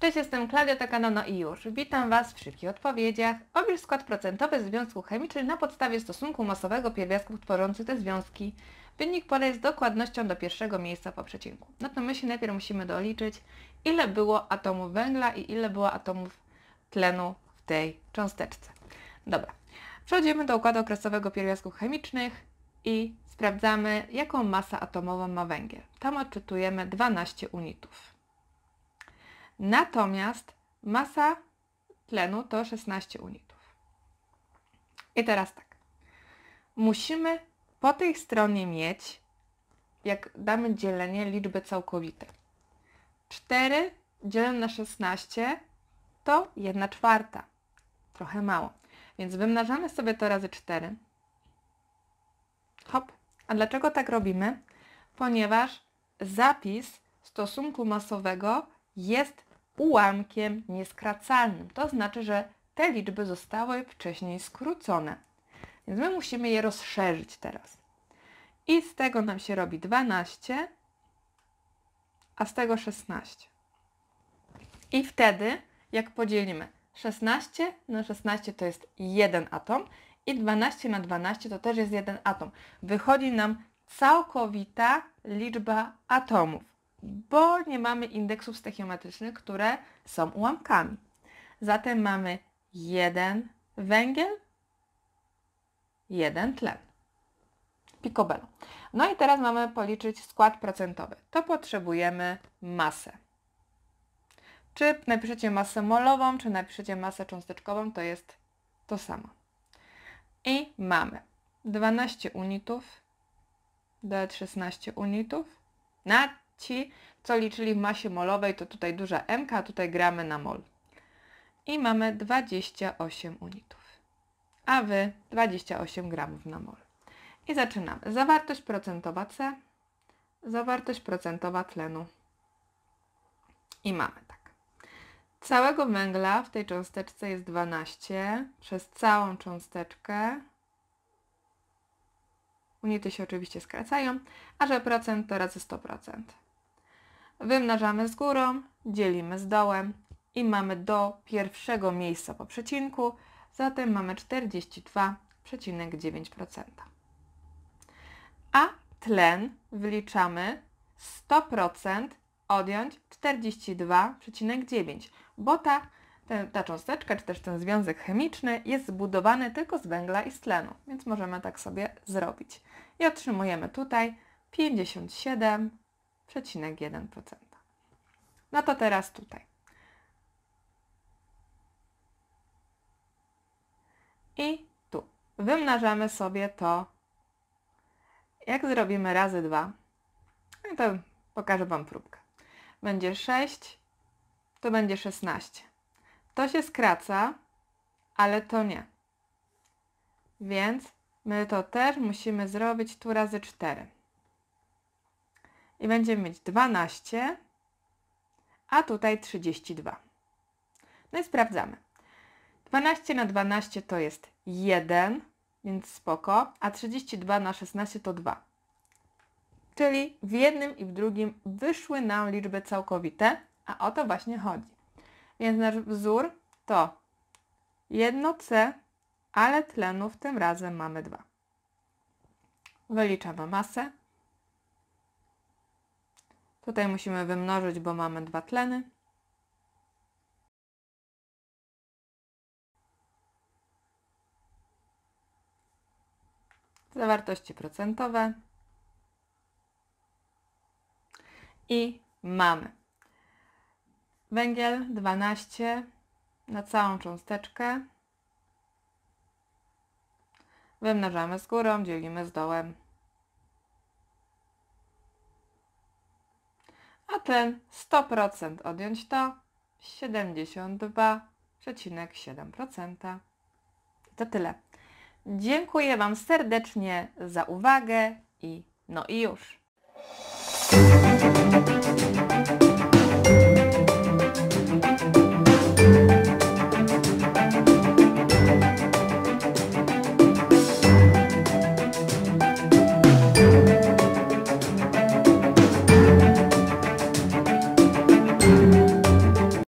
Cześć, jestem Klaudia Takanono i już. Witam Was w szybkich odpowiedziach. Obierz skład procentowy związku chemicznych na podstawie stosunku masowego pierwiastków tworzących te związki. Wynik podaj z dokładnością do pierwszego miejsca po przecinku. No to my się najpierw musimy doliczyć, ile było atomów węgla i ile było atomów tlenu w tej cząsteczce. Dobra, przechodzimy do układu okresowego pierwiastków chemicznych i sprawdzamy, jaką masę atomową ma węgiel. Tam odczytujemy 12 unitów. Natomiast masa tlenu to 16 unitów. I teraz tak. Musimy po tej stronie mieć, jak damy dzielenie, liczby całkowite. 4 dzielę na 16 to 1 czwarta. Trochę mało. Więc wymnażamy sobie to razy 4. Hop. A dlaczego tak robimy? Ponieważ zapis stosunku masowego jest ułamkiem nieskracalnym. To znaczy, że te liczby zostały wcześniej skrócone. Więc my musimy je rozszerzyć teraz. I z tego nam się robi 12, a z tego 16. I wtedy, jak podzielimy 16 na 16 to jest jeden atom i 12 na 12 to też jest jeden atom. Wychodzi nam całkowita liczba atomów bo nie mamy indeksów stechiometrycznych, które są ułamkami. Zatem mamy jeden węgiel, jeden tlen. Picobello. No i teraz mamy policzyć skład procentowy. To potrzebujemy masę. Czy napiszecie masę molową, czy napiszecie masę cząsteczkową, to jest to samo. I mamy 12 unitów, dać 16 unitów na Ci, co liczyli w masie molowej, to tutaj duża m, a tutaj gramy na mol. I mamy 28 unitów. A Wy 28 gramów na mol. I zaczynamy. Zawartość procentowa C, zawartość procentowa tlenu. I mamy tak. Całego węgla w tej cząsteczce jest 12 przez całą cząsteczkę. Unity się oczywiście skracają, a że procent to razy 100%. Wymnażamy z górą, dzielimy z dołem i mamy do pierwszego miejsca po przecinku, zatem mamy 42,9%. A tlen wyliczamy 100% odjąć 42,9, bo ta, ta cząsteczka, czy też ten związek chemiczny jest zbudowany tylko z węgla i z tlenu, więc możemy tak sobie zrobić. I otrzymujemy tutaj 57 0,1%. No to teraz tutaj. I tu. Wymnażamy sobie to. Jak zrobimy razy 2, no to pokażę Wam próbkę. Będzie 6, to będzie 16. To się skraca, ale to nie. Więc my to też musimy zrobić tu razy 4 i będziemy mieć 12, a tutaj 32. No i sprawdzamy. 12 na 12 to jest 1, więc spoko, a 32 na 16 to 2. Czyli w jednym i w drugim wyszły nam liczby całkowite, a o to właśnie chodzi. Więc nasz wzór to jedno C, ale tlenów tym razem mamy 2. Wyliczamy masę. Tutaj musimy wymnożyć, bo mamy dwa tleny. Zawartości procentowe. I mamy węgiel 12 na całą cząsteczkę. Wymnażamy z górą, dzielimy z dołem. a ten 100% odjąć to 72,7%. To tyle. Dziękuję Wam serdecznie za uwagę i no i już.